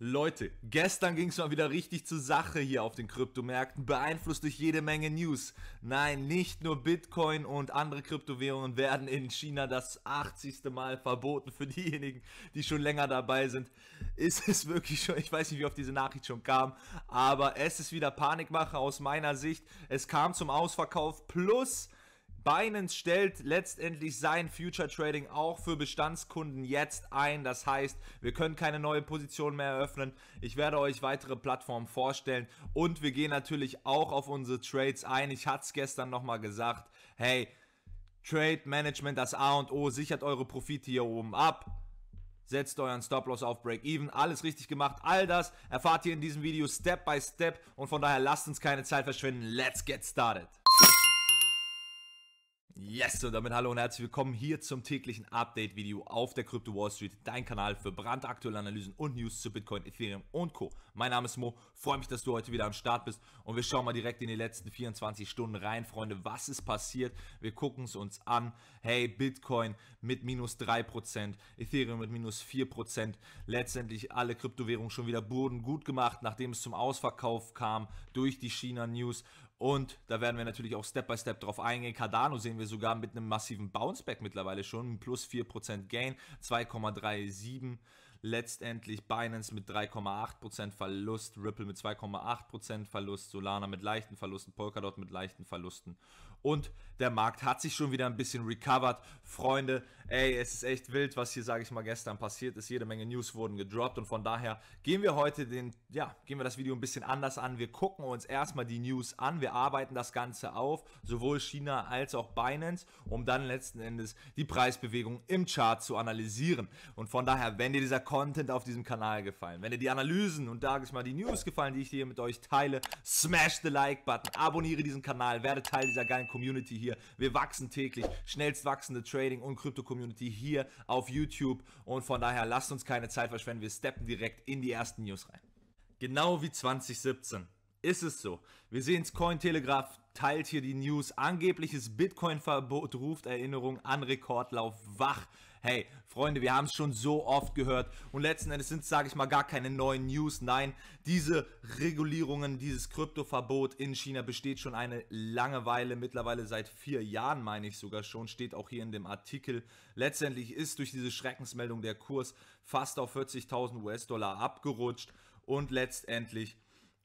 Leute, gestern ging es mal wieder richtig zur Sache hier auf den Kryptomärkten, beeinflusst durch jede Menge News. Nein, nicht nur Bitcoin und andere Kryptowährungen werden in China das 80. Mal verboten für diejenigen, die schon länger dabei sind. Ist es wirklich schon, ich weiß nicht, wie oft diese Nachricht schon kam, aber es ist wieder Panikmache aus meiner Sicht. Es kam zum Ausverkauf plus Binance stellt letztendlich sein Future Trading auch für Bestandskunden jetzt ein. Das heißt, wir können keine neue Position mehr eröffnen. Ich werde euch weitere Plattformen vorstellen und wir gehen natürlich auch auf unsere Trades ein. Ich hatte es gestern nochmal gesagt. Hey, Trade Management, das A und O, sichert eure Profite hier oben ab setzt euren Stop-Loss auf Break-Even, alles richtig gemacht, all das erfahrt ihr in diesem Video Step by Step und von daher lasst uns keine Zeit verschwenden, let's get started. Yes, und damit hallo und herzlich willkommen hier zum täglichen Update-Video auf der Crypto Wall Street, dein Kanal für brandaktuelle Analysen und News zu Bitcoin, Ethereum und Co. Mein Name ist Mo, freue mich, dass du heute wieder am Start bist und wir schauen mal direkt in die letzten 24 Stunden rein, Freunde, was ist passiert? Wir gucken es uns an. Hey, Bitcoin mit minus 3%, Ethereum mit minus 4%, letztendlich alle Kryptowährungen schon wieder wurden gut gemacht, nachdem es zum Ausverkauf kam durch die China-News und da werden wir natürlich auch Step by Step drauf eingehen. Cardano sehen wir sogar mit einem massiven Bounceback mittlerweile schon. Plus 4% Gain, 2,37. Letztendlich Binance mit 3,8% Verlust, Ripple mit 2,8% Verlust, Solana mit leichten Verlusten, Polkadot mit leichten Verlusten und der Markt hat sich schon wieder ein bisschen recovered. Freunde, ey, es ist echt wild, was hier, sage ich mal, gestern passiert ist. Jede Menge News wurden gedroppt und von daher gehen wir heute den, ja, gehen wir das Video ein bisschen anders an. Wir gucken uns erstmal die News an. Wir arbeiten das Ganze auf, sowohl China als auch Binance, um dann letzten Endes die Preisbewegung im Chart zu analysieren. Und von daher, wenn dir dieser Content auf diesem Kanal gefallen, wenn dir die Analysen und, sage ich mal, die News gefallen, die ich hier mit euch teile, smash the Like-Button, abonniere diesen Kanal, werde Teil dieser geilen Community hier. Wir wachsen täglich. Schnellst wachsende Trading und Krypto-Community hier auf YouTube. Und von daher lasst uns keine Zeit verschwenden. Wir steppen direkt in die ersten News rein. Genau wie 2017 ist es so. Wir sehen es, Cointelegraph teilt hier die News. Angebliches Bitcoin-Verbot ruft Erinnerung an Rekordlauf wach. Hey, Freunde, wir haben es schon so oft gehört. Und letzten Endes sind es, sage ich mal, gar keine neuen News. Nein, diese Regulierungen, dieses Kryptoverbot in China besteht schon eine lange Weile. Mittlerweile seit vier Jahren, meine ich sogar schon. Steht auch hier in dem Artikel. Letztendlich ist durch diese Schreckensmeldung der Kurs fast auf 40.000 US-Dollar abgerutscht. Und letztendlich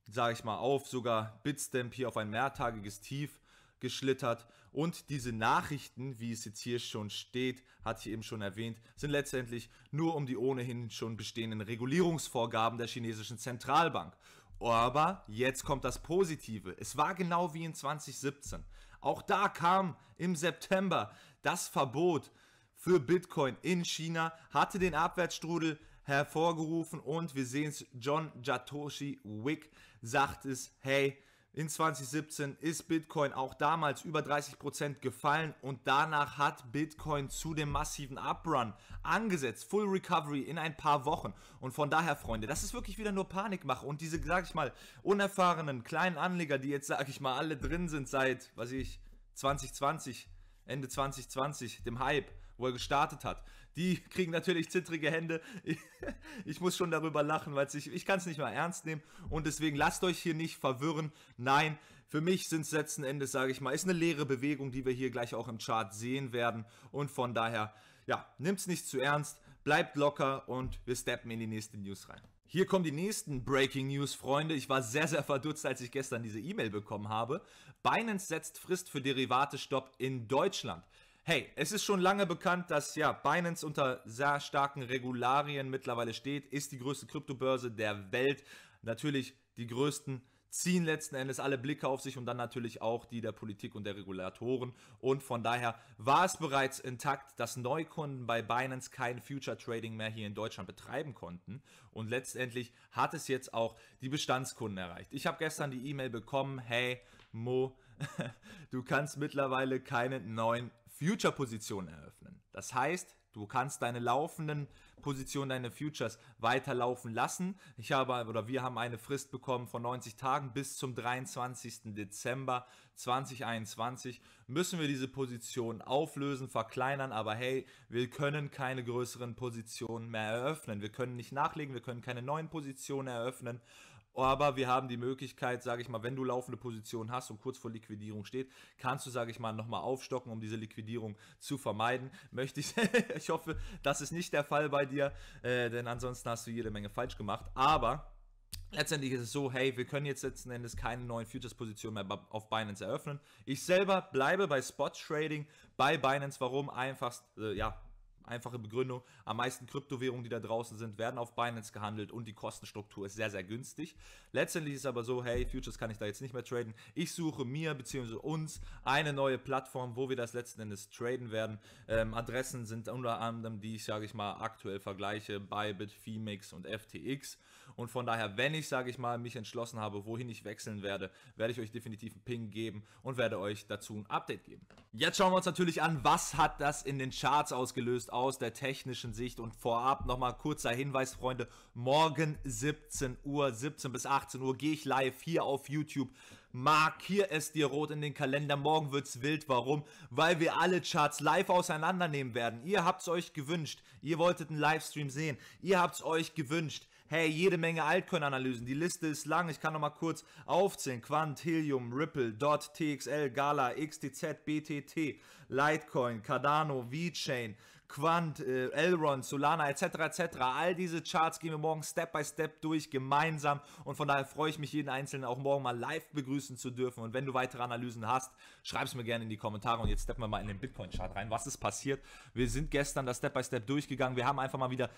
sage ich mal, auf sogar Bitstamp hier auf ein mehrtagiges Tief geschlittert und diese Nachrichten, wie es jetzt hier schon steht, hatte ich eben schon erwähnt, sind letztendlich nur um die ohnehin schon bestehenden Regulierungsvorgaben der chinesischen Zentralbank. Aber jetzt kommt das Positive. Es war genau wie in 2017. Auch da kam im September das Verbot für Bitcoin in China, hatte den Abwärtsstrudel hervorgerufen und wir sehen es, John Jatoshi Wick sagt es, hey, in 2017 ist Bitcoin auch damals über 30% gefallen und danach hat Bitcoin zu dem massiven Uprun angesetzt. Full Recovery in ein paar Wochen. Und von daher, Freunde, das ist wirklich wieder nur Panikmache. Und diese, sag ich mal, unerfahrenen kleinen Anleger, die jetzt, sag ich mal, alle drin sind seit, was ich, 2020, Ende 2020, dem Hype, wo er gestartet hat. Die kriegen natürlich zittrige Hände. Ich, muss schon darüber lachen, weil ich, ich kann es nicht mal ernst nehmen. Und deswegen lasst euch hier nicht verwirren. Nein, für mich sind es letzten Endes, sage ich mal, ist eine leere Bewegung, die wir hier gleich auch im Chart sehen werden. Und von daher, ja, nimmt es nicht zu ernst, bleibt locker und wir steppen in die nächste News rein. Hier kommen die nächsten Breaking News, Freunde. Ich war sehr, sehr verdutzt, als ich gestern diese E-Mail bekommen habe. Binance setzt Frist für Derivate-Stopp in Deutschland hey, es ist schon lange bekannt, dass ja Binance unter sehr starken Regularien mittlerweile steht, ist die größte Kryptobörse der Welt. Natürlich die größten ziehen letzten Endes alle Blicke auf sich und dann natürlich auch die der Politik und der Regulatoren. Und von daher war es bereits intakt, dass Neukunden bei Binance kein Future Trading mehr hier in Deutschland betreiben konnten. Und letztendlich hat es jetzt auch die Bestandskunden erreicht. Ich habe gestern die E-Mail bekommen, hey Mo, du kannst mittlerweile keinen neuen Future-Positionen eröffnen. Das heißt, du kannst deine laufenden Positionen, deine Futures weiterlaufen lassen. Ich habe oder wir haben eine Frist bekommen von 90 Tagen bis zum 23. Dezember 2021 müssen wir diese Position auflösen, verkleinern, aber hey, wir können keine größeren Positionen mehr eröffnen. Wir können nicht nachlegen, wir können keine neuen Positionen eröffnen aber wir haben die Möglichkeit, sage ich mal, wenn du laufende Position hast und kurz vor Liquidierung steht, kannst du, sage ich mal, nochmal aufstocken, um diese Liquidierung zu vermeiden. Möchte ich, ich hoffe, das ist nicht der Fall bei dir, äh, denn ansonsten hast du jede Menge falsch gemacht. Aber Letztendlich ist es so, hey, wir können jetzt letzten Endes keine neuen Futures-Positionen mehr auf Binance eröffnen. Ich selber bleibe bei Spot Trading bei Binance. Warum? Einfach, äh, ja, Einfache Begründung. Am meisten Kryptowährungen, die da draußen sind, werden auf Binance gehandelt und die Kostenstruktur ist sehr, sehr günstig. Letztendlich ist es aber so, hey, Futures kann ich da jetzt nicht mehr traden. Ich suche mir bzw. uns eine neue Plattform, wo wir das letzten Endes traden werden. Ähm, Adressen sind unter anderem die ich, sage ich mal, aktuell vergleiche, Bybit, Femix und FTX. Und von daher, wenn ich, sage ich mal, mich entschlossen habe, wohin ich wechseln werde, werde ich euch definitiv einen Ping geben und werde euch dazu ein Update geben. Jetzt schauen wir uns natürlich an, was hat das in den Charts ausgelöst aus der technischen Sicht. Und vorab nochmal kurzer Hinweis, Freunde, morgen 17 Uhr, 17 bis 18 Uhr gehe ich live hier auf YouTube. Markier es dir rot in den Kalender, morgen wird es wild. Warum? Weil wir alle Charts live auseinandernehmen werden. Ihr habt es euch gewünscht, ihr wolltet einen Livestream sehen, ihr habt es euch gewünscht. Hey, jede Menge Altcoin-Analysen. Die Liste ist lang. Ich kann noch mal kurz aufzählen. Quant, Helium, Ripple, DOT, TXL, Gala, XTZ, BTT, Litecoin, Cardano, VeChain, Quant, äh, Elrond, Solana etc. etc. All diese Charts gehen wir morgen Step by Step durch gemeinsam und von daher freue ich mich jeden einzelnen auch morgen mal live begrüßen zu dürfen und wenn du weitere Analysen hast, schreib es mir gerne in die Kommentare und jetzt steppen wir mal in den Bitcoin Chart rein. Was ist passiert? Wir sind gestern das Step by Step durchgegangen. Wir haben einfach mal wieder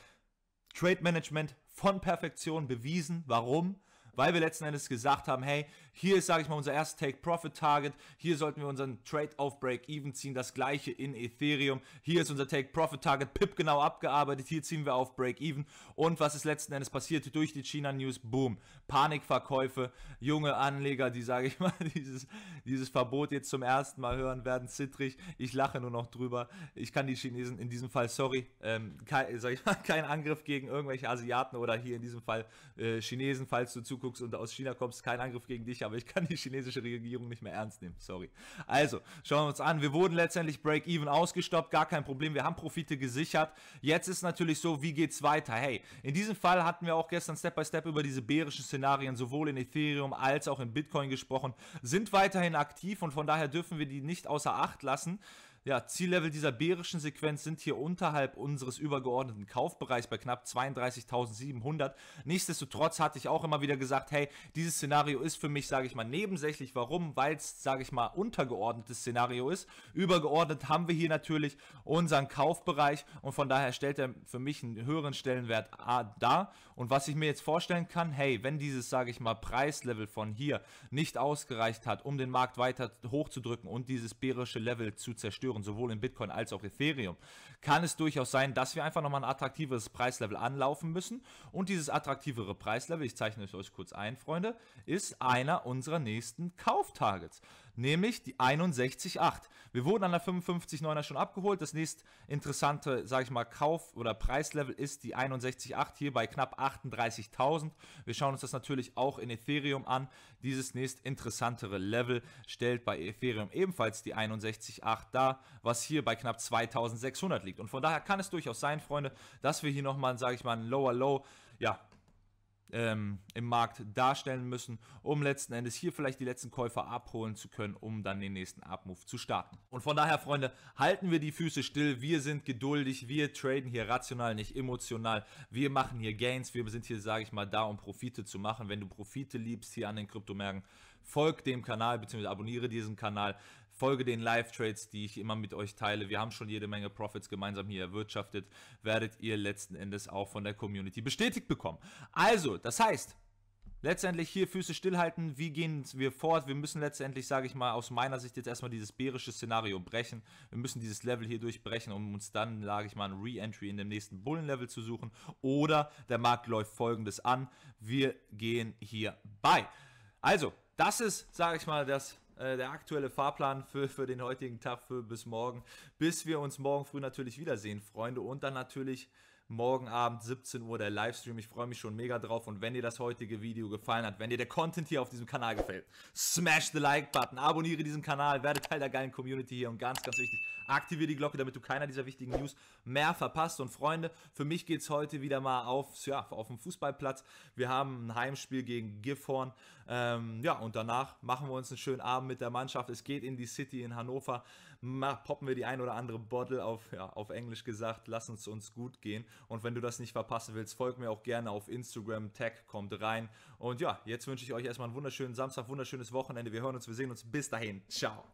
Trade Management von Perfektion bewiesen. Warum? weil wir letzten Endes gesagt haben, hey, hier ist, sage ich mal, unser erstes Take-Profit-Target, hier sollten wir unseren Trade auf Break-Even ziehen, das gleiche in Ethereum, hier ist unser Take-Profit-Target pip genau abgearbeitet, hier ziehen wir auf Break-Even und was ist letzten Endes passiert durch die China-News? Boom, Panikverkäufe, junge Anleger, die, sage ich mal, dieses, dieses Verbot jetzt zum ersten Mal hören, werden zittrig, ich lache nur noch drüber, ich kann die Chinesen in diesem Fall, sorry, ähm, kein, sag ich mal, kein Angriff gegen irgendwelche Asiaten oder hier in diesem Fall äh, Chinesen, falls du Zukunft guckst und aus China kommst, kein Angriff gegen dich, aber ich kann die chinesische Regierung nicht mehr ernst nehmen. Sorry. Also, schauen wir uns an. Wir wurden letztendlich Break-Even ausgestoppt, gar kein Problem. Wir haben Profite gesichert. Jetzt ist natürlich so, wie geht's weiter? Hey, in diesem Fall hatten wir auch gestern Step by Step über diese bärischen Szenarien sowohl in Ethereum als auch in Bitcoin gesprochen, sind weiterhin aktiv und von daher dürfen wir die nicht außer Acht lassen. Ja, Ziellevel dieser bärischen Sequenz sind hier unterhalb unseres übergeordneten Kaufbereichs bei knapp 32.700. Nichtsdestotrotz hatte ich auch immer wieder gesagt, hey, dieses Szenario ist für mich, sage ich mal, nebensächlich. Warum? Weil es, sage ich mal, untergeordnetes Szenario ist. Übergeordnet haben wir hier natürlich unseren Kaufbereich und von daher stellt er für mich einen höheren Stellenwert A dar. Und was ich mir jetzt vorstellen kann, hey, wenn dieses, sage ich mal, Preislevel von hier nicht ausgereicht hat, um den Markt weiter hochzudrücken und dieses bärische Level zu zerstören, führen, sowohl in Bitcoin als auch Ethereum, kann es durchaus sein, dass wir einfach nochmal ein attraktiveres Preislevel anlaufen müssen. Und dieses attraktivere Preislevel, ich zeichne es euch kurz ein, Freunde, ist einer unserer nächsten Kauftargets nämlich die 61,8. Wir wurden an der 55,9er schon abgeholt. Das nächste interessante, sage ich mal, Kauf- oder Preislevel ist die 61,8 hier bei knapp 38.000. Wir schauen uns das natürlich auch in Ethereum an. Dieses nächst interessantere Level stellt bei Ethereum ebenfalls die 61,8 dar, was hier bei knapp 2.600 liegt. Und von daher kann es durchaus sein, Freunde, dass wir hier nochmal, sage ich mal, ein Lower Low, ja, ähm, im Markt darstellen müssen, um letzten Endes hier vielleicht die letzten Käufer abholen zu können, um dann den nächsten up zu starten. Und von daher, Freunde, halten wir die Füße still, wir sind geduldig, wir traden hier rational, nicht emotional, wir machen hier Gains, wir sind hier, sage ich mal, da, um Profite zu machen. Wenn du Profite liebst hier an den Kryptomärkten, folg dem Kanal bzw. abonniere diesen Kanal folge den Live-Trades, die ich immer mit euch teile. Wir haben schon jede Menge Profits gemeinsam hier erwirtschaftet. Werdet ihr letzten Endes auch von der Community bestätigt bekommen. Also, das heißt, letztendlich hier Füße stillhalten, wie gehen wir fort? Wir müssen letztendlich, sage ich mal, aus meiner Sicht jetzt erstmal dieses bärische Szenario brechen. Wir müssen dieses Level hier durchbrechen, um uns dann, sage ich mal, ein Re-Entry in dem nächsten Bullen-Level zu suchen. Oder der Markt läuft folgendes an. Wir gehen hier bei. Also, das ist, sage ich mal, das äh, der aktuelle Fahrplan für, für den heutigen Tag, für bis morgen. Bis wir uns morgen früh natürlich wiedersehen, Freunde. Und dann natürlich morgen Abend 17 Uhr der Livestream. Ich freue mich schon mega drauf. Und wenn dir das heutige Video gefallen hat, wenn dir der Content hier auf diesem Kanal gefällt, smash the Like-Button, abonniere diesen Kanal, werde Teil der geilen Community hier und ganz, ganz wichtig, aktiviere die Glocke, damit du keiner dieser wichtigen News mehr verpasst. Und Freunde, für mich geht es heute wieder mal aufs, ja, auf den Fußballplatz. Wir haben ein Heimspiel gegen Gifhorn. Ähm, ja, und danach machen wir uns einen schönen Abend mit der Mannschaft. Es geht in die City in Hannover, poppen wir die ein oder andere Bottle auf, ja, auf Englisch gesagt, lass uns uns gut gehen. Und wenn du das nicht verpassen willst, folg mir auch gerne auf Instagram, Tag kommt rein. Und ja, jetzt wünsche ich euch erstmal einen wunderschönen Samstag, wunderschönes Wochenende. Wir hören uns, wir sehen uns. Bis dahin. Ciao.